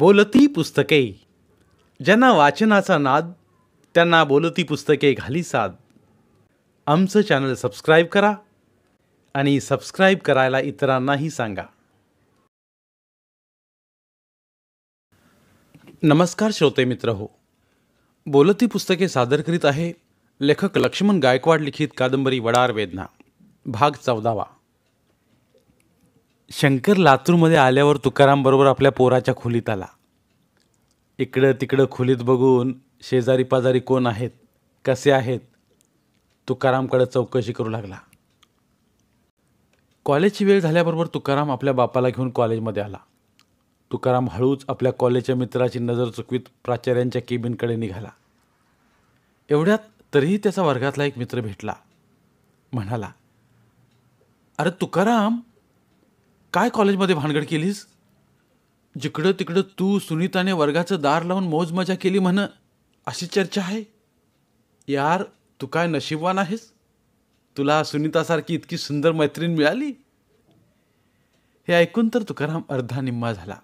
बोलती पुस्तके ज्यांना वाचनाचा नाद त्यांना बोलती पुस्तके घाली साद आमचं चॅनल सबस्क्राईब करा आणि सबस्क्राईब करायला इतरांनाही सांगा नमस्कार श्रोते मित्र हो बोलती पुस्तके सादर करीत आहे लेखक लक्ष्मण गायकवाड लिखित कादंबरी वडार वेदना भाग चौदावा शंकर लातूरमध्ये आल्यावर तुकारामबरोबर आपल्या पोराच्या खोलीत आला इकडं तिकडं खोलीत बघून शेजारी पाजारी कोण आहेत कसे आहेत तुकारामकडं चौकशी करू लागला कॉलेजची वेळ झाल्याबरोबर तुकाराम आपल्या बापाला घेऊन कॉलेजमध्ये आला तुकाराम हळूच आपल्या कॉलेजच्या मित्राची नजर चुकवीत प्राचार्यांच्या केबिनकडे निघाला एवढ्यात तरीही त्याचा वर्गातला एक मित्र भेटला म्हणाला अरे तुकाराम काय कॉलेजमध्ये भानगड केलीस जिकडं तिकडं तू सुनीताने वर्गाचं दार लावून मौज मजा केली म्हण अशी चर्चा आहे यार तू काय नशीबवान आहेस तुला सुनीतासारखी इतकी सुंदर मैत्रीण मिळाली हे ऐकून तर तुकाराम अर्धा निम्मा झाला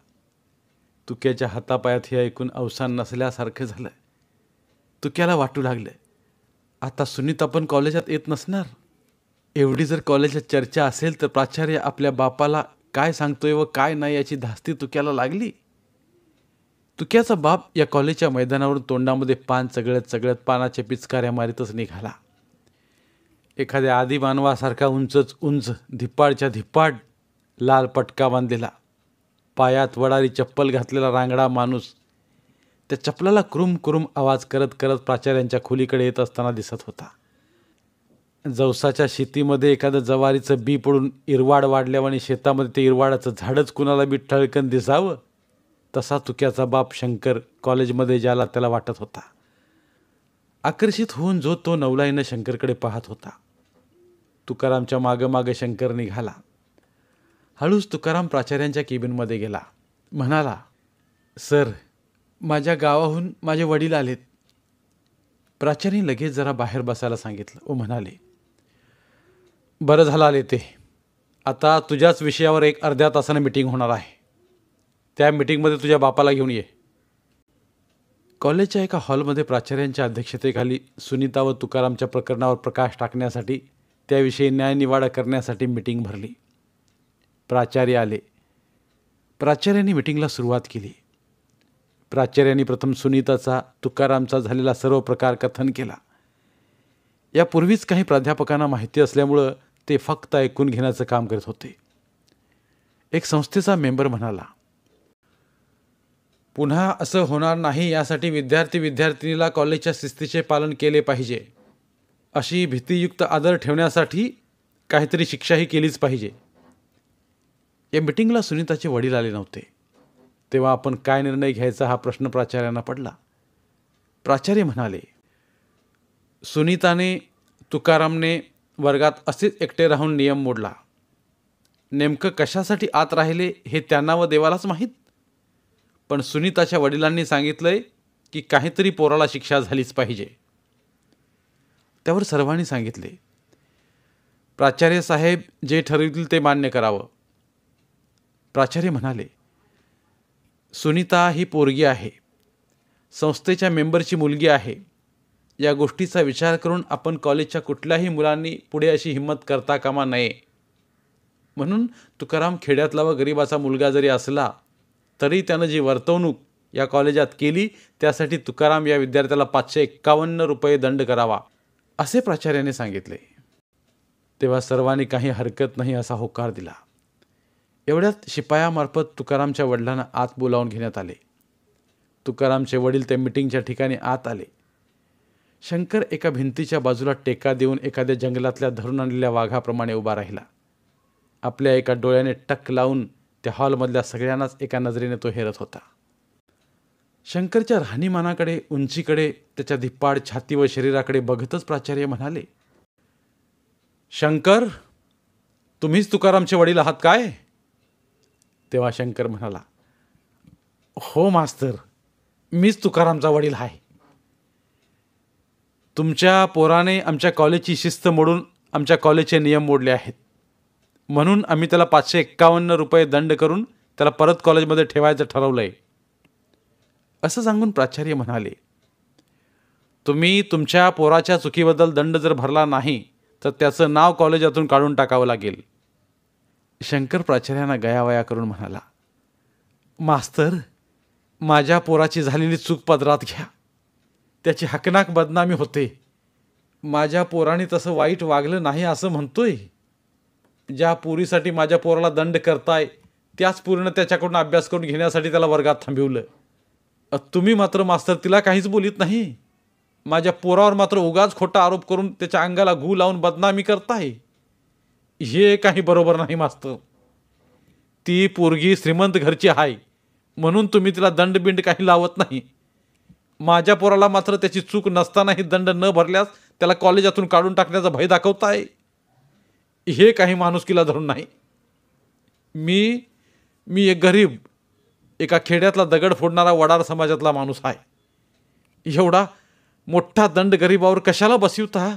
तुक्याच्या हातापायात हे ऐकून अवसान नसल्यासारखं झालं तुक्याला वाटू लागलं आता सुनीता पण कॉलेजात येत नसणार एवढी जर कॉलेजात चर्चा असेल तर प्राचार्य आपल्या बापाला काय सांगतोय व काय नाही याची धास्ती तुक्याला लागली तुक्याचा बाप या कॉलेजच्या मैदानावरून तोंडामध्ये पान चगळत चगळत पानाच्या पिचकाऱ्या मारीतच निघाला एखाद्या आधी मानवासारखा उंचच उंच धिप्पाडच्या धिप्पाड लाल पटका बांधलेला पायात वडारी चप्पल घातलेला रांगडा माणूस त्या चपलाला क्रुम क्रुम आवाज करत करत प्राचार्यांच्या खोलीकडे येत असताना दिसत होता जवसाच्या शेतीमध्ये एखादं जवारीचं बी पडून इरवाड वाढल्यावर आणि शेतामध्ये ते इरवाडाचं झाडच कुणाला बी ठळकन दिसावं तसा तुक्याचा बाप शंकर कॉलेजमध्ये ज्याला त्याला वाटत होता आकर्षित होऊन जो तो नवलाईनं शंकरकडे पाहत होता तुकारामच्या मागं मागं शंकर निघाला हळूच तुकाराम प्राचार्यांच्या केबिनमध्ये गेला म्हणाला सर माझ्या गावाहून माझे वडील आलेत प्राचार्यांनी लगेच जरा बाहेर बसायला सांगितलं व म्हणाले बरं झालं आले ते आता तुझ्याच विषयावर एक अर्ध्या तासानं मिटिंग होणार आहे त्या मिटिंगमध्ये तुझ्या बापाला घेऊन ये कॉलेजच्या एका हॉलमध्ये प्राचार्यांच्या अध्यक्षतेखाली सुनीता व तुकारामच्या प्रकरणावर प्रकाश टाकण्यासाठी त्याविषयी न्यायनिवाडा करण्यासाठी मिटिंग भरली प्राचार्य आले प्राचार्यांनी मिटिंगला सुरुवात केली प्राचार्यांनी प्रथम सुनीताचा तुकारामचा झालेला सर्व प्रकार कथन केला यापूर्वीच काही प्राध्यापकांना माहिती असल्यामुळं ते फक्त ऐकून घेण्याचं काम करत होते एक संस्थेचा मेंबर म्हणाला पुन्हा असं होणार नाही यासाठी विद्यार्थी विद्यार्थिनीला कॉलेजच्या शिस्तीचे पालन केले पाहिजे अशी भीतीयुक्त आदर ठेवण्यासाठी काहीतरी शिक्षाही केलीच पाहिजे या मिटिंगला सुनीताचे वडील आले नव्हते तेव्हा आपण काय निर्णय घ्यायचा हा प्रश्न प्राचार्यांना पडला प्राचार्य म्हणाले सुनीताने तुकारामने वर्गात असेच एकटे राहून नियम मोडला नेमकं कशासाठी आत राहिले हे त्यांना व देवालाच माहीत पण सुनीताच्या वडिलांनी सांगितलंय की काहीतरी पोराला शिक्षा झालीच पाहिजे त्यावर सर्वांनी सांगितले प्राचार्य साहेब जे ठरवतील ते मान्य करावं प्राचार्य म्हणाले सुनीता ही पोरगी आहे संस्थेच्या मेंबरची मुलगी आहे या गोष्टीचा विचार करून आपण कॉलेजच्या कुठल्याही मुलांनी पुढे अशी हिंमत करता कामा नये म्हणून तुकाराम खेड्यातला व गरिबाचा मुलगा जरी असला तरी त्यानं जी वर्तवणूक या कॉलेजात केली त्यासाठी तुकाराम या विद्यार्थ्याला पाचशे एक्कावन्न रुपये दंड करावा असे प्राचार्याने सांगितले तेव्हा सर्वांनी काही हरकत नाही असा होकार दिला एवढ्यात शिपायामार्फत तुकारामच्या वडिलांना आत बोलावून घेण्यात आले तुकारामचे वडील त्या मिटिंगच्या ठिकाणी आत आले शंकर एका भिंतीच्या बाजूला टेका देऊन एखाद्या जंगलातल्या धरून आणलेल्या वाघाप्रमाणे उभा राहिला आपल्या एका डोळ्याने टक लावून त्या हॉलमधल्या सगळ्यांनाच एका नजरेने तो हेरत होता शंकरच्या राहणीमानाकडे उंचीकडे त्याच्या धिप्पाड छाती व शरीराकडे बघतच प्राचार्य म्हणाले शंकर तुम्हीच तुकारामचे वडील आहात काय तेव्हा शंकर म्हणाला हो मास्तर मीच तुकारामचा वडील आहे तुमच्या पोराने आमच्या कॉलेजची शिस्त मोडून आमच्या कॉलेजचे नियम मोडले आहेत म्हणून आम्ही त्याला पाचशे एक्कावन्न रुपये दंड करून त्याला परत कॉलेजमध्ये ठेवायचं ठरवलं आहे असं सांगून प्राचार्य म्हणाले तुम्ही तुमच्या पोराच्या चुकीबद्दल दंड जर भरला नाही तर त्याचं नाव कॉलेजातून काढून टाकावं लागेल शंकर प्राचार्यांना गयावया करून म्हणाला मास्तर माझ्या पोराची झालेली चूक पदरात घ्या त्याची हकनाक बदनामी होते माझ्या पोराने तसं वाईट वागलं नाही असं म्हणतोय ज्या पुरीसाठी माझ्या पोराला दंड करताय त्याच पुरीनं त्याच्याकडून अभ्यास करून घेण्यासाठी त्याला वर्गात थांबवलं तुम्ही मात्र मास्तर तिला काहीच बोलित नाही माझ्या पोरावर मात्र उगाच खोटा आरोप करून त्याच्या अंगाला गू लावून बदनामी करताय हे काही बरोबर नाही मास्तर ती पोरगी श्रीमंत घरची आहे म्हणून तुम्ही तिला दंडबिंड काही लावत नाही माझ्या पोराला मात्र त्याची चूक नसतानाही दंड न भरल्यास त्याला कॉलेजातून काढून टाकण्याचा भय दाखवताय हे काही माणुसकीला धरून नाही मी मी एक गरीब एका खेड्यातला दगड फोडणारा वडार समाजातला माणूस आहे एवढा मोठा दंड गरीबावर कशाला बसवता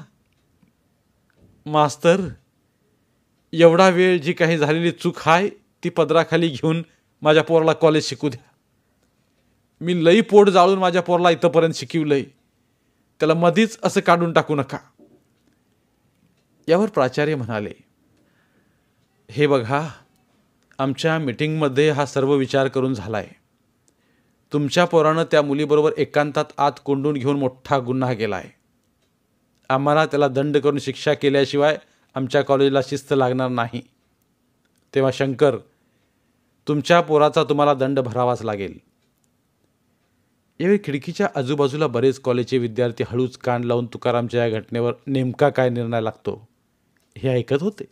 मास्तर एवढा वेळ जी काही झालेली चूक आहे ती पदराखाली घेऊन माझ्या पोराला कॉलेज शिकू द्या मी लई पोट जाळून माझ्या पोरला इथंपर्यंत शिकवलंय त्याला मधीच असं काढून टाकू नका यावर प्राचार्य म्हणाले हे बघा आमच्या मिटिंगमध्ये हा सर्व विचार करून झाला आहे तुमच्या पोरानं त्या मुलीबरोबर एकांतात आत कोंडून घेऊन मोठा गुन्हा केला आहे आम्हाला त्याला दंड करून शिक्षा केल्याशिवाय आमच्या कॉलेजला शिस्त लागणार नाही तेव्हा शंकर तुमच्या पोराचा तुम्हाला दंड भरावाच लागेल यावेळी खिडकीच्या आजूबाजूला बरेच कॉलेजचे विद्यार्थी हळूच कान लावून तुकारामच्या या घटनेवर नेमका काय निर्णय लागतो हे ऐकत होते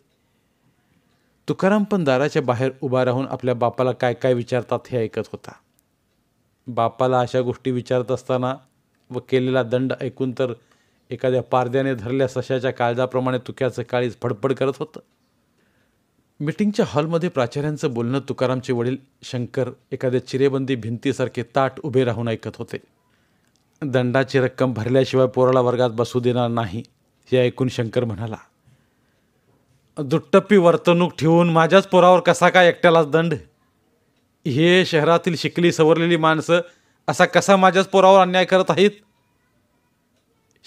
तुकाराम पण दाराच्या बाहेर उभा राहून आपल्या बापाला काय काय विचारतात हे ऐकत होता बापाला अशा गोष्टी विचारत असताना व केलेला दंड ऐकून तर एखाद्या पारद्याने धरल्या सशाच्या काळजाप्रमाणे तुक्याचं काळीज फडफड करत होतं मीटिंगच्या हॉलमध्ये प्राचार्यांचं बोलणं तुकारामचे वडील शंकर एखाद्या चिरेबंदी भिंतीसारखे ताट उभे राहून ऐकत होते दंडाची रक्कम भरल्याशिवाय पोराला वर्गात बसू देणार नाही हे ऐकून शंकर म्हणाला दुट्टप्पी वर्तणूक ठेवून माझ्याच पोरावर कसा काय एकट्यालाच दंड हे शहरातील शिकली सवरलेली माणसं असा कसा माझ्याच पोरावर अन्याय करत आहेत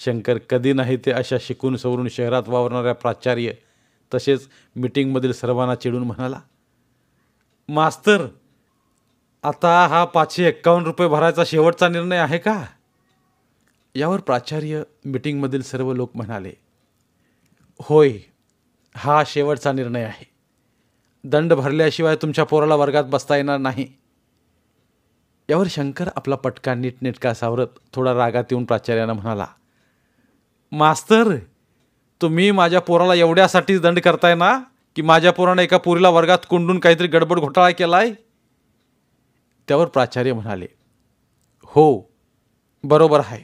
शंकर कधी नाही ते अशा शिकून सवरून शहरात वावरणाऱ्या प्राचार्य तसेच मिटिंगमधील सर्वांना चिडून म्हणाला मास्तर आता हा पाचशे एक्कावन्न रुपये भरायचा शेवटचा निर्णय आहे का यावर प्राचार्य मिटिंगमधील सर्व लोक म्हणाले होय हा शेवटचा निर्णय आहे दंड भरल्याशिवाय तुमच्या पोराला वर्गात बसता येणार नाही यावर शंकर आपला पटका नीटनेटका सावरत थोडा रागात येऊन प्राचार्यानं म्हणाला मास्तर तुम्ही माझ्या पोराला एवढ्यासाठीच दंड करताय ना की माझ्या पोरानं एका पोरीला वर्गात कोंडून काहीतरी गडबड घोटाळा केला आहे त्यावर प्राचार्य म्हणाले हो बरोबर आहे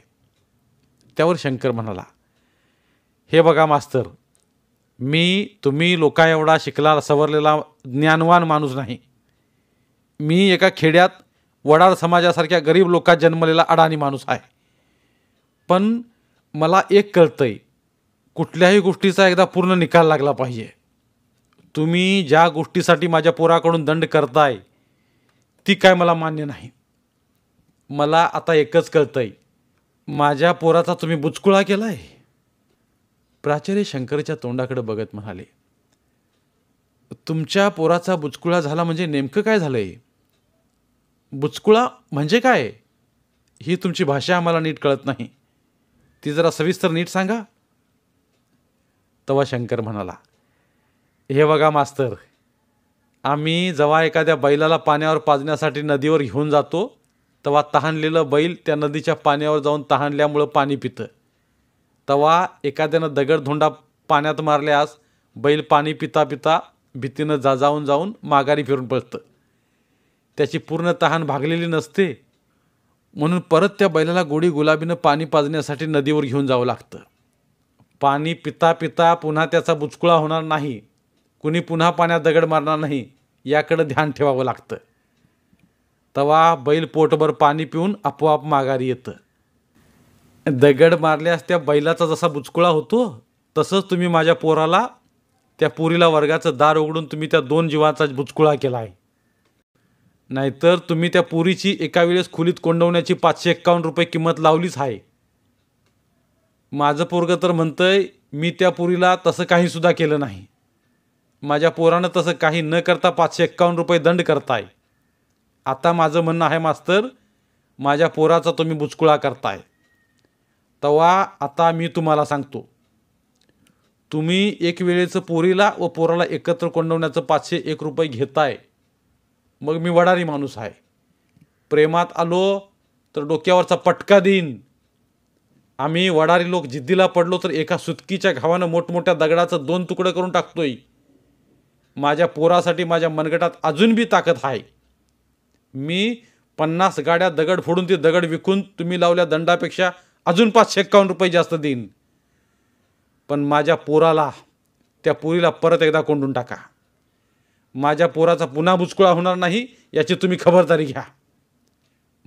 त्यावर शंकर म्हणाला हे बघा मास्तर मी तुम्ही लोका एवढा शिकला सवरलेला ज्ञानवान माणूस नाही मी एका खेड्यात वडार समाजासारख्या गरीब लोकात जन्मलेला अडाणी माणूस आहे पण मला एक कळतंय कुठल्याही गोष्टीचा एकदा पूर्ण निकाल लागला पाहिजे तुम्ही ज्या गोष्टीसाठी माझ्या पोराकडून दंड करताय ती काय मला मान्य नाही मला आता एकच कळतं आहे माझ्या पोराचा तुम्ही बुचकुळा केला आहे प्राचार्य शंकरच्या तोंडाकडे बघत म्हणाले तुमच्या पोराचा बुचकुळा झाला म्हणजे नेमकं काय झालं आहे बुचकुळा म्हणजे काय ही तुमची भाषा आम्हाला नीट कळत नाही ती जरा सविस्तर नीट सांगा तेव्हा शंकर म्हणाला हे बघा मास्तर आम्ही जेव्हा एखाद्या बैलाला पाण्यावर पाजण्यासाठी नदीवर घेऊन जातो तेव्हा तहानलेलं बैल त्या नदीच्या पाण्यावर जाऊन तहानल्यामुळं पाणी पितं तेव्हा एखाद्यानं दगडधोंडा पाण्यात मारल्यास बैल पाणी पिता पिता भीतीनं जाजावून जाऊन माघारी फिरून पडतं त्याची पूर्ण तहान भागलेली नसते म्हणून परत त्या बैलाला गोडी गुलाबीनं पाणी पाजण्यासाठी नदीवर घेऊन जावं लागतं पाणी पिता पिता पुन्हा त्याचा बुचकुळा होणार नाही कुणी पुन्हा पाण्यात दगड मारणार नाही याकडं ध्यान ठेवावं लागतं तवा बैल पोटभर पाणी पिऊन आपोआप माघारी येतं दगड मारल्यास त्या बैलाचा जसा बुचकुळा होतो तसंच तुम्ही माझ्या पोराला त्या पुरीला वर्गाचं दार उघडून तुम्ही त्या दोन जीवाचा बुचकुळा केला आहे नाहीतर तुम्ही त्या पुरीची एका वेळेस खोलीत कोंडवण्याची पाचशे एक्कावन्न रुपये किंमत लावलीच आहे माझं पोरगं तर आहे मी त्या पुरीला तसं काहीसुद्धा केलं नाही माझ्या पोरानं तसं काही न करता पाचशे एक्कावन्न रुपये दंड करताय आता माझं म्हणणं आहे मास्तर माझ्या पोराचा तुम्ही बुचकुळा करताय तवा आता मी तुम्हाला सांगतो तुम्ही एक वेळेचं पोरीला व पोराला एकत्र कोंडवण्याचं पाचशे एक रुपये घेताय मग मी वडारी माणूस आहे प्रेमात आलो तर डोक्यावरचा पटका देईन आम्ही वडारी लोक जिद्दीला पडलो तर एका सुतकीच्या घावानं मोठमोठ्या दगडाचं दोन तुकडं करून टाकतोय माझ्या पोरासाठी माझ्या मनगटात अजून बी ताकद आहे मी पन्नास गाड्या दगड फोडून ती दगड विकून तुम्ही लावल्या दंडापेक्षा अजून पाच एक्कावन्न रुपये जास्त देईन पण माझ्या पोराला त्या पुरीला परत एकदा कोंडून टाका माझ्या पोराचा पुन्हा बुचकुळा होणार नाही याची तुम्ही खबरदारी घ्या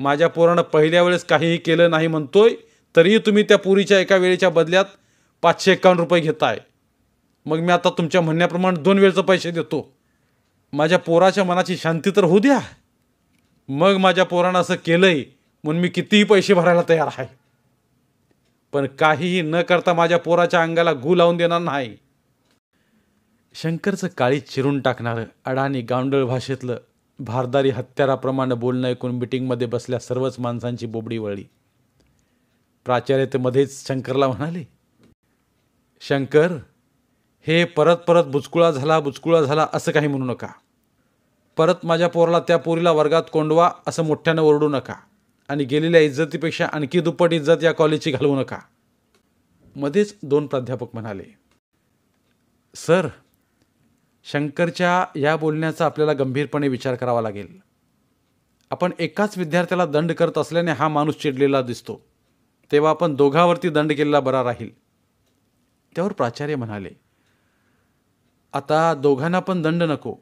माझ्या पोरानं पहिल्या वेळेस काहीही केलं नाही म्हणतोय तरीही तुम्ही त्या पुरीच्या एका वेळेच्या बदल्यात पाचशे एकावन्न रुपये घेताय मग मी आता तुमच्या म्हणण्याप्रमाणे दोन वेळचं पैसे देतो माझ्या पोराच्या मनाची शांती तर होऊ द्या मग माझ्या पोरानं असं केलंय म्हणून मी कितीही पैसे भरायला तयार आहे पण काहीही न करता माझ्या पोराच्या अंगाला गू लावून देणार नाही शंकरचं काळी चिरून टाकणारं अडाणी गांडळ भाषेतलं भारदारी हत्याराप्रमाणे बोलणं ऐकून मिटिंगमध्ये बसल्या सर्वच माणसांची बोबडी वळली प्राचार्य शंकरला म्हणाले शंकर हे परत परत बुचकुळा झाला बुचकुळा झाला असं काही म्हणू नका परत माझ्या पोराला त्या पोरीला वर्गात कोंडवा असं मोठ्यानं ओरडू नका आणि गेलेल्या इज्जतीपेक्षा आणखी दुप्पट इज्जत या कॉलेजची घालवू नका मध्येच दोन प्राध्यापक म्हणाले सर शंकरच्या या बोलण्याचा आपल्याला गंभीरपणे विचार करावा लागेल आपण एकाच विद्यार्थ्याला दंड करत असल्याने हा माणूस चिडलेला दिसतो तेव्हा आपण दोघावरती दंड केलेला बरा राहील त्यावर प्राचार्य म्हणाले आता दोघांना पण दंड नको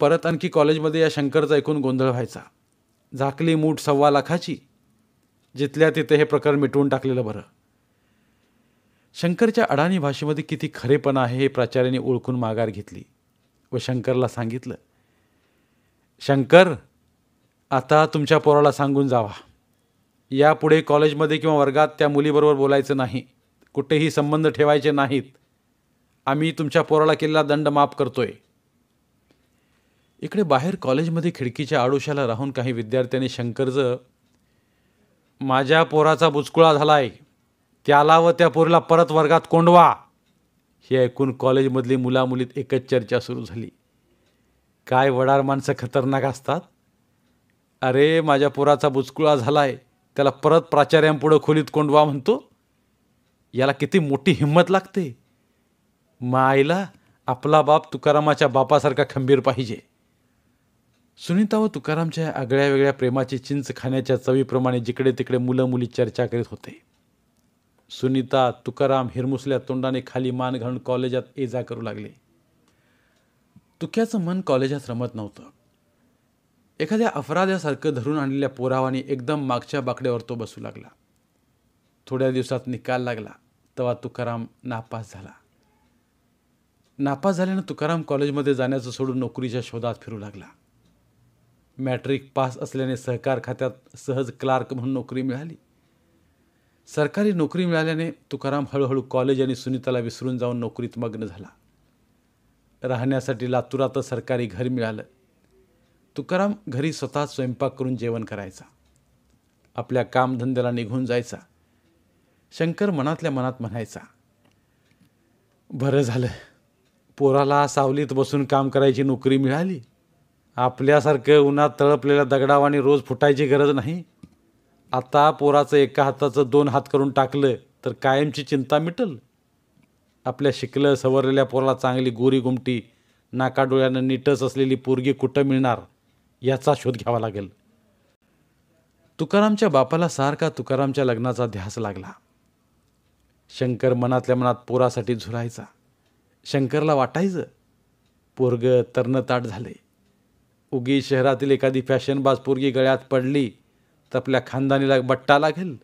परत आणखी कॉलेजमध्ये या शंकरचा ऐकून गोंधळ व्हायचा झाकली मूठ सव्वा लाखाची जिथल्या तिथे हे प्रकरण मिटवून टाकलेलं बरं शंकरच्या अडाणी भाषेमध्ये किती खरेपण आहे हे प्राचार्याने ओळखून माघार घेतली व शंकरला सांगितलं शंकर आता तुमच्या पोराला सांगून जावा यापुढे कॉलेजमध्ये किंवा वर्गात त्या मुलीबरोबर बोलायचं नाही कुठेही संबंध ठेवायचे नाहीत आम्ही तुमच्या पोराला केलेला दंड माफ करतोय इकडे बाहेर कॉलेजमध्ये खिडकीच्या आडोशाला राहून काही विद्यार्थ्यांनी शंकरचं माझ्या पोराचा बुचकुळा झालाय त्याला व त्या पोरीला परत वर्गात कोंडवा हे ऐकून कॉलेजमधली मुलामुलीत एकच चर्चा सुरू झाली काय वडार माणसं खतरनाक असतात अरे माझ्या पोराचा बुचकुळा झालाय त्याला परत प्राचार्यांपुढं खोलीत कोंडवा म्हणतो याला किती मोठी हिंमत लागते मायला आपला बाप तुकारामाच्या बापासारखा खंबीर पाहिजे सुनीता व तुकारामच्या आगळ्या वेगळ्या प्रेमाची चिंच खाण्याच्या चवीप्रमाणे जिकडे तिकडे मुलं मुली चर्चा करीत होते सुनीता तुकाराम हिरमुसल्या तोंडाने खाली मान घालून कॉलेजात ये जा करू लागले तुक्याचं मन कॉलेजात रमत नव्हतं एखाद्या अफराध्यासारखं धरून आणलेल्या पोरावाने एकदम मागच्या बाकड्यावर तो बसू लागला थोड्या दिवसात निकाल लागला तेव्हा तुकाराम नापास झाला नापास झाल्यानं तुकाराम कॉलेजमध्ये जाण्याचं सोडून नोकरीच्या शोधात फिरू लागला मॅट्रिक पास असल्याने सहकार खात्यात सहज क्लार्क म्हणून नोकरी मिळाली सरकारी नोकरी मिळाल्याने तुकाराम हळूहळू कॉलेज आणि सुनीताला विसरून जाऊन नोकरीत मग्न झाला राहण्यासाठी लातुरातच सरकारी घर मिळालं तुकाराम घरी स्वतः स्वयंपाक करून जेवण करायचा आपल्या कामधंद्याला निघून जायचा शंकर मनातल्या मनात म्हणायचा बरं झालं पोराला सावलीत बसून काम करायची नोकरी मिळाली आपल्यासारखं उन्हात तळपलेल्या दगडावाने रोज फुटायची गरज नाही आता पोराचं एका हाताचं दोन हात करून टाकलं तर कायमची चिंता मिटल आपल्या शिकलं सवरलेल्या पोराला चांगली गोरी गुमटी नाकाडोळ्यानं नीटस असलेली पोरगी कुठं मिळणार याचा शोध घ्यावा लागेल तुकारामच्या बापाला सारखा तुकारामच्या लग्नाचा ध्यास लागला शंकर मनातल्या मनात पोरासाठी झुरायचा शंकरला वाटायचं पोरग तरणताट झाले उगी शहरातील एखादी फॅशनबाज पोरगी गळ्यात पडली तर आपल्या खानदानीला बट्टा लागेल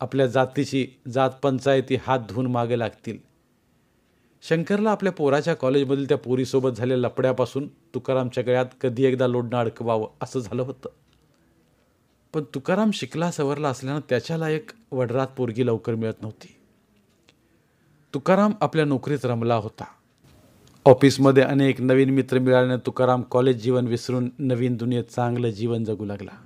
आपल्या जातीची जात पंचायती हात धुवून मागे लागतील शंकरला आपल्या पोराच्या कॉलेजमधील त्या पोरीसोबत झालेल्या लपड्यापासून तुकारामच्या गळ्यात कधी एकदा लोडणं अडकवावं असं झालं होतं पण तुकाराम शिकला सवरला असल्यानं त्याच्याला एक वडरात पोरगी लवकर मिळत नव्हती तुकाराम आपल्या नोकरीत रमला होता ऑफिसमध्ये अनेक नवीन मित्र मिळाल्याने तुकाराम कॉलेज जीवन विसरून नवीन दुनियेत चांगलं जीवन जगू लागला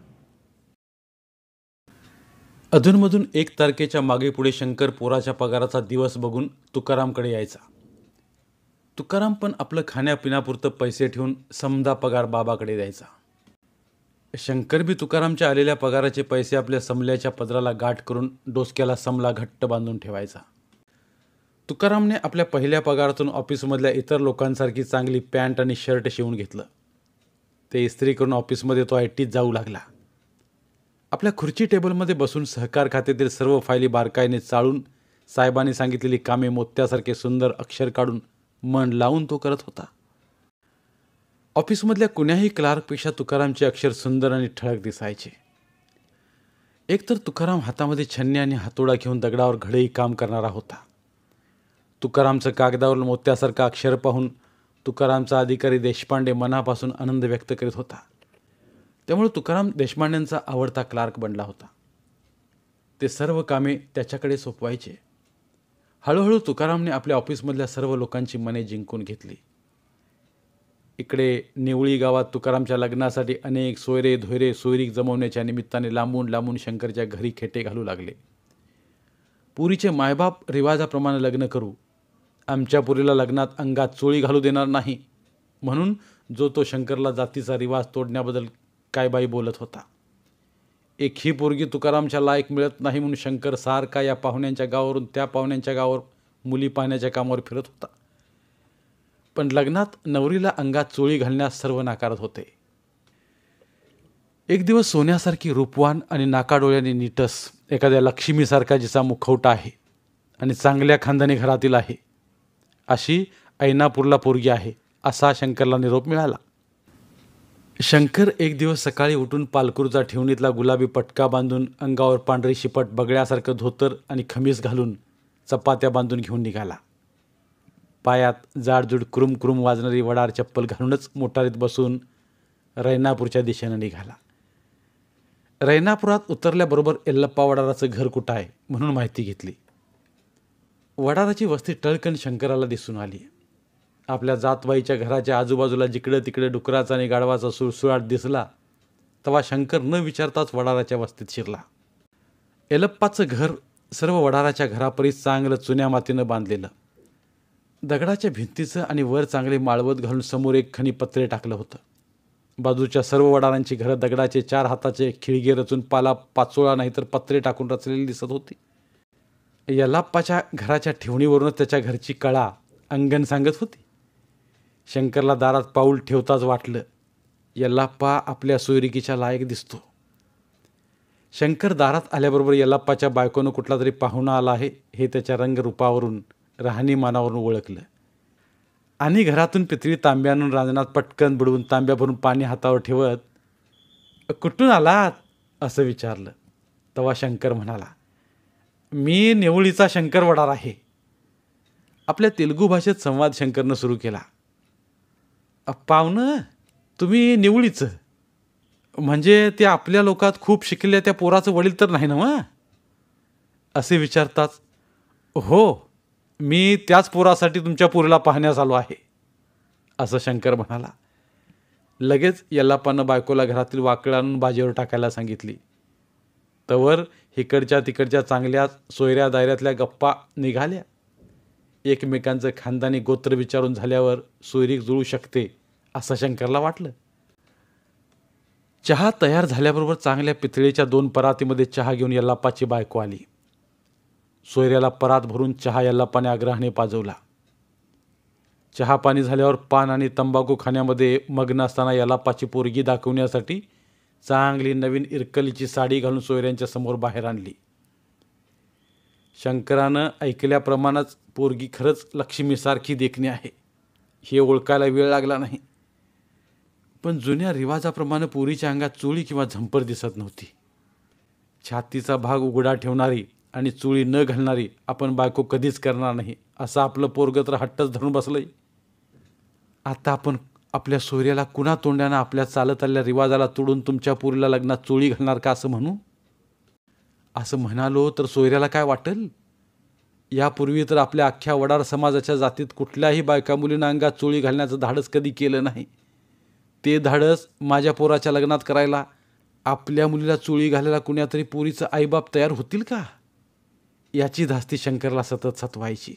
अधूनमधून एक तारखेच्या मागे पुढे शंकर पोराच्या पगाराचा दिवस बघून तुकारामकडे यायचा तुकाराम पण आपलं खाण्यापिण्यापुरतं पैसे ठेवून समदा पगार बाबाकडे द्यायचा शंकर बी तुकारामच्या आलेल्या पगाराचे पैसे आपल्या समल्याच्या पदराला गाठ करून डोसक्याला समला घट्ट बांधून ठेवायचा तुकारामने आपल्या पहिल्या पगारातून ऑफिसमधल्या इतर लोकांसारखी चांगली पॅन्ट आणि शर्ट शिवून घेतलं ते इस्त्री करून ऑफिसमध्ये तो आयटीत जाऊ लागला आपल्या खुर्ची टेबलमध्ये बसून सहकार खात्यातील सर्व फायली बारकाईने चाळून साहेबांनी सांगितलेली कामे मोत्यासारखे सुंदर अक्षर काढून मन लावून तो करत होता ऑफिसमधल्या कुण्याही क्लार्कपेक्षा तुकारामचे अक्षर सुंदर आणि ठळक दिसायचे एकतर तुकाराम हातामध्ये छन्नी आणि हातोडा घेऊन दगडावर घडेही काम करणारा होता तुकारामचं कागदावर मोत्यासारखा अक्षर पाहून तुकारामचा अधिकारी देशपांडे मनापासून आनंद व्यक्त करीत होता त्यामुळे तुकाराम देशपांडेंचा आवडता क्लार्क बनला होता ते सर्व कामे त्याच्याकडे सोपवायचे हळूहळू तुकारामने आपल्या ऑफिसमधल्या सर्व लोकांची मने जिंकून घेतली इकडे निवळी गावात तुकारामच्या लग्नासाठी अनेक सोयरे धोयरे सोयरीक जमवण्याच्या निमित्ताने लांबून लांबून शंकरच्या घरी खेटे घालू लागले पुरीचे मायबाप रिवाजाप्रमाणे लग्न करू आमच्या पुरीला लग्नात अंगात चोळी घालू देणार नाही म्हणून जो तो शंकरला जातीचा रिवाज तोडण्याबद्दल काय बाई बोलत होता एकही पोरगी तुकारामच्या लायक मिळत नाही म्हणून शंकर सारखा या पाहुण्यांच्या गावावरून त्या पाहुण्यांच्या गावावर मुली पाहण्याच्या कामावर फिरत होता पण लग्नात नवरीला अंगात चोळी घालण्यास सर्व नाकारत होते एक दिवस सोन्यासारखी रूपवान आणि नाकाडोळ्याने नीटस एखाद्या लक्ष्मीसारखा जिचा मुखवटा आहे आणि चांगल्या खांद्याने घरातील आहे अशी ऐनापूरला पोरगी आहे असा शंकरला निरोप मिळाला शंकर एक दिवस सकाळी उठून पालखूरचा ठेवणीतला गुलाबी पटका बांधून अंगावर पांढरी शिपट बगड्यासारखं धोतर आणि खमीस घालून चपात्या बांधून घेऊन निघाला पायात जाडजूड क्रुम क्रुम वाजणारी वडार चप्पल घालूनच मोटारीत बसून रैनापूरच्या दिशेनं निघाला रैनापुरात उतरल्याबरोबर एल्लप्पा वडाराचं घर कुठं आहे म्हणून माहिती घेतली वडाराची वस्ती टळकन शंकराला दिसून आली आपल्या जातवाईच्या घराच्या आजूबाजूला जिकडं तिकडे डुकराचा आणि गाढवाचा सुळसुळाट दिसला तेव्हा शंकर न विचारताच वडाराच्या वस्तीत शिरला एलप्पाचं घर सर्व वडाराच्या घरापरी चांगलं चुन्या मातीनं बांधलेलं दगडाच्या भिंतीचं आणि वर चांगले माळवत घालून समोर एक खणी पत्रे टाकलं होतं बाजूच्या सर्व वडारांची घरं दगडाचे चार हाताचे खिळगे रचून पाला पाचोळा नाही तर पत्रे टाकून रचलेली दिसत होती यलाप्पाच्या घराच्या ठेवणीवरूनच त्याच्या घरची कळा अंगण सांगत होती शंकरला दारात पाऊल ठेवताच वाटलं यल्लाप्पा आपल्या सोयरिकीच्या लायक दिसतो शंकर दारात आल्याबरोबर यल्लाप्पाच्या बायकोनं कुठला तरी पाहुणा आला आहे हे त्याच्या रंगरूपावरून राहणीमानावरून ओळखलं आणि घरातून पितळी तांब्यानं रांजणात पटकन बुडवून तांब्याभरून पाणी हातावर ठेवत कुठून आलात असं विचारलं तेव्हा शंकर म्हणाला मी नेवळीचा शंकर वडार आहे आपल्या तेलुगू भाषेत संवाद शंकरनं सुरू केला पाहुणं तुम्ही निवळीचं म्हणजे ते आपल्या लोकात खूप शिकले त्या पोराचं वडील तर नाही ना असे विचारताच हो मी त्याच पोरासाठी तुमच्या पोरीला पाहण्यास आलो आहे असं शंकर म्हणाला लगेच यल्लापानं बायकोला घरातील आणून बाजीवर टाकायला सांगितली तवर इकडच्या तिकडच्या चांगल्या सोयऱ्या दायऱ्यातल्या गप्पा निघाल्या एकमेकांचं खानदानी गोत्र विचारून झाल्यावर सोयरीक जुळू शकते असं शंकरला वाटलं चहा तयार झाल्याबरोबर चांगल्या पितळीच्या दोन परातीमध्ये चहा घेऊन यल्लापाची बायको आली सोयऱ्याला परात भरून चहा यल्लाप्पाने आग्रहाने पाजवला चहा पाणी झाल्यावर पान आणि तंबाखू खाण्यामध्ये मग्न असताना यल्लाप्पाची पोरगी दाखवण्यासाठी चांगली नवीन इरकलीची साडी घालून सोयऱ्यांच्या समोर बाहेर आणली शंकरानं ऐकल्याप्रमाणेच पोरगी खरंच लक्ष्मीसारखी देखणी आहे हे ओळखायला वेळ लागला नाही पण जुन्या रिवाजाप्रमाणे पोरीच्या अंगात चुळी किंवा झंपर दिसत नव्हती छातीचा भाग उघडा ठेवणारी आणि चुळी न घालणारी आपण बायको कधीच करणार नाही असं आपलं पोरग तर हट्टच धरून बसलंय आता आपण आपल्या सूर्याला कुणा तोंडानं आपल्या चालत आलेल्या रिवाजाला तोडून तुमच्या पोरीला लग्नात चोळी घालणार का असं म्हणू असं म्हणालो तर सोयऱ्याला काय वाटेल यापूर्वी तर आपल्या अख्ख्या वडार समाजाच्या जातीत कुठल्याही बायका मुलींना अंगात चोळी घालण्याचं धाडस कधी केलं नाही ते धाडस माझ्या पोराच्या लग्नात करायला आपल्या मुलीला चोळी घालायला कुण्यातरी पोरीचं आईबाप तयार होतील का याची धास्ती शंकरला सतत सतवायची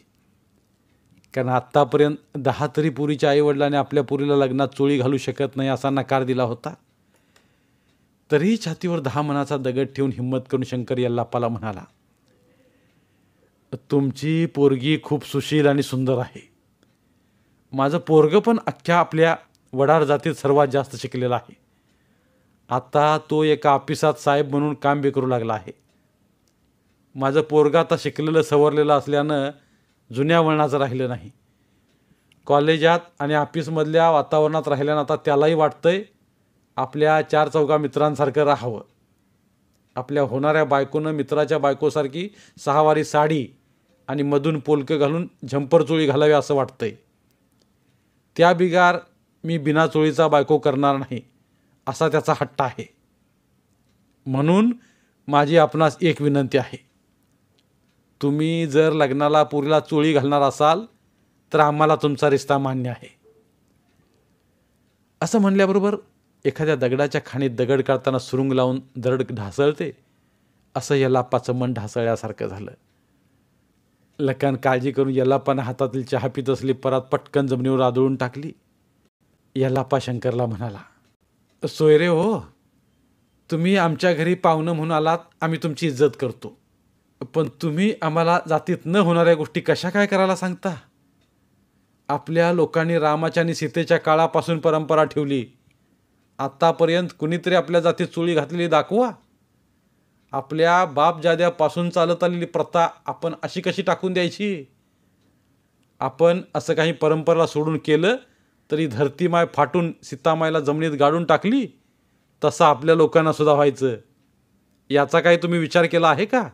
कारण आत्तापर्यंत दहा तरी पुरीच्या आईवडिलांनी आपल्या पुरीला लग्नात चोळी घालू शकत नाही असा नकार दिला होता तरीही छातीवर दहा मनाचा दगड ठेवून हिंमत करून शंकर यल्लाप्पाला म्हणाला तुमची पोरगी खूप सुशील आणि सुंदर आहे माझं पोरग पण अख्ख्या आपल्या वडार जातीत सर्वात जास्त शिकलेला आहे आता तो एका ऑफिसात साहेब म्हणून काम बी करू लागला आहे माझं पोरगं आता शिकलेलं सवरलेलं असल्यानं जुन्या वळणाचं राहिलं नाही कॉलेजात आणि ऑफिसमधल्या वातावरणात राहिल्यानं आता त्यालाही वाटतंय आपल्या चार चौघा मित्रांसारखं राहावं आपल्या होणाऱ्या बायकोनं मित्राच्या बायकोसारखी सहावारी साडी आणि मधून पोलकं घालून झंपर चोळी घालावी असं वाटतंय त्या बिगार मी बिना चोळीचा बायको करणार नाही असा त्याचा हट्ट आहे म्हणून माझी आपणास एक विनंती आहे तुम्ही जर लग्नाला पुरीला चोळी घालणार असाल तर आम्हाला तुमचा रिश्ता मान्य आहे असं म्हणल्याबरोबर एखाद्या दगडाच्या खाणीत दगड काढताना सुरुंग लावून दरड ढासळते असं यल्लाप्पाचं मन ढासळल्यासारखं झालं लकान काळजी करून यल्लाप्पानं हातातील चहा पित असली परत पटकन जमिनीवर आदळून टाकली यल्लाप्पा शंकरला म्हणाला सोयरे हो तुम्ही आमच्या घरी पाहुणं म्हणून आलात आम्ही तुमची इज्जत करतो पण तुम्ही आम्हाला जातीत न होणाऱ्या गोष्टी कशा काय करायला सांगता आपल्या लोकांनी रामाच्या आणि सीतेच्या काळापासून परंपरा ठेवली आत्तापर्यंत कुणीतरी आपल्या जातीत चुळी घातलेली दाखवा आपल्या बापजाद्यापासून चालत आलेली प्रथा आपण अशी कशी टाकून द्यायची आपण असं काही परंपरा सोडून केलं तरी धरतीमाय फाटून सीतामायला जमिनीत गाडून टाकली तसं आपल्या लोकांना सुद्धा व्हायचं याचा काही तुम्ही विचार केला आहे का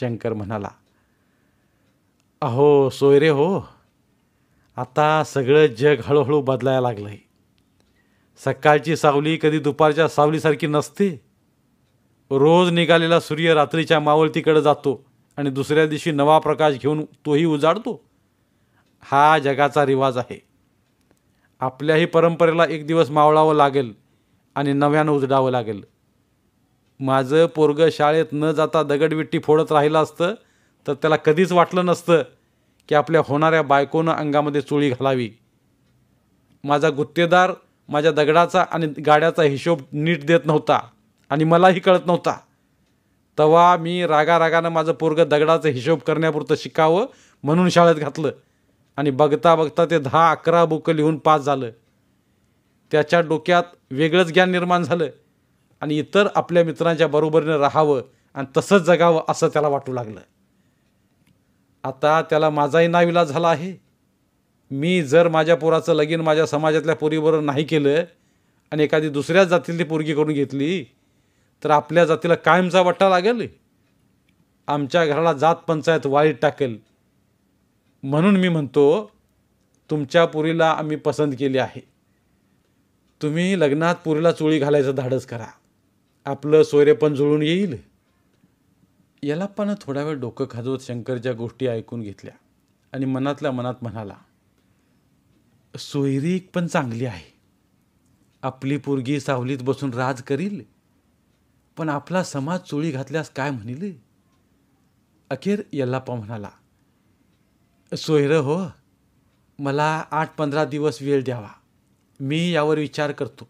शंकर म्हणाला अहो सोयरे हो आता सगळं जग हळूहळू बदलायला लागलं आहे सकाळची सावली कधी दुपारच्या सावलीसारखी नसते रोज निघालेला सूर्य रात्रीच्या मावळतीकडे जातो आणि दुसऱ्या दिवशी नवा प्रकाश घेऊन तोही उजाडतो हा जगाचा रिवाज आहे आपल्याही परंपरेला एक दिवस मावळावं लागेल आणि नव्यानं उजडावं लागेल माझं पोरगं शाळेत न जाता दगडविट्टी फोडत राहिलं असतं तर त्याला कधीच वाटलं नसतं की आपल्या होणाऱ्या बायकोनं अंगामध्ये चोळी घालावी माझा गुत्तेदार माझ्या दगडाचा आणि गाड्याचा हिशोब नीट देत नव्हता आणि मलाही कळत नव्हता तेव्हा मी रागारागानं माझं पोरगं दगडाचा हिशोब करण्यापुरतं शिकावं म्हणून शाळेत घातलं आणि बघता बघता ते दहा अकरा बुकं लिहून पास झालं त्याच्या डोक्यात वेगळंच ज्ञान निर्माण झालं आणि इतर आपल्या मित्रांच्या बरोबरीनं राहावं आणि तसंच जगावं असं त्याला वाटू लागलं आता त्याला माझाही नाविलाज झाला आहे मी जर माझ्या पोराचं लगीन माझ्या समाजातल्या पोरीबरोबर नाही केलं आणि एखादी दुसऱ्या जातीतली पोरगी करून घेतली तर आपल्या जातीला कायमचा वट्टा लागेल आमच्या घराला जात पंचायत वाईट टाकेल म्हणून मी म्हणतो तुमच्या पुरीला आम्ही पसंत केली आहे तुम्ही लग्नात पुरीला चोळी घालायचं धाडस करा आपलं सोयरे पण जुळून येईल याला पण थोडा वेळ डोकं खाजवत शंकरच्या गोष्टी ऐकून घेतल्या आणि मनातल्या मनात म्हणाला सोयरी पण चांगली आहे आपली पोरगी सावलीत बसून राज करील पण आपला समाज चोळी घातल्यास काय म्हणील अखेर यल्लाप्पा म्हणाला सोयरं हो मला आठ पंधरा दिवस वेळ द्यावा मी यावर विचार करतो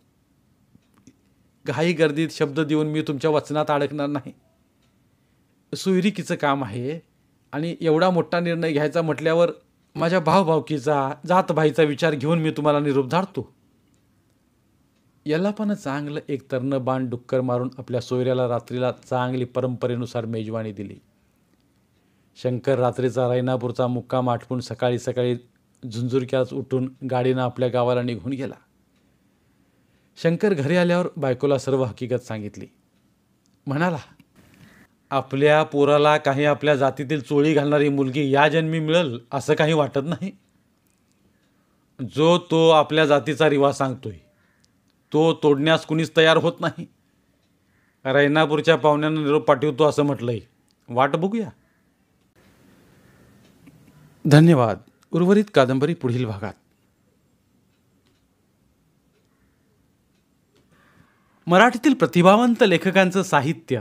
घाई गर्दीत शब्द देऊन मी तुमच्या वचनात अडकणार नाही सोयरिकीचं काम आहे आणि एवढा मोठा निर्णय घ्यायचा म्हटल्यावर माझ्या भावभावकीचा जातभाईचा विचार घेऊन मी तुम्हाला निरोप धाडतो याला पण चांगलं एक तरण बाण डुक्कर मारून आपल्या सोयऱ्याला रात्रीला चांगली परंपरेनुसार मेजवानी दिली शंकर रात्रीचा रैनापूरचा मुक्काम आटपून सकाळी सकाळी झुंजुरक्याच उठून गाडीनं आपल्या गावाला निघून गेला शंकर घरी आल्यावर बायकोला सर्व हकीकत सांगितली म्हणाला आपल्या पोराला काही आपल्या जातीतील चोळी घालणारी मुलगी या जन्मी मिळेल असं काही वाटत नाही जो तो आपल्या जातीचा रिवाज सांगतोय तो तोडण्यास कुणीच तयार होत नाही रैनापूरच्या पाहुण्यांना निरोप पाठवतो असं म्हटलंय वाट बघूया धन्यवाद उर्वरित कादंबरी पुढील भागात मराठीतील प्रतिभावंत लेखकांचं साहित्य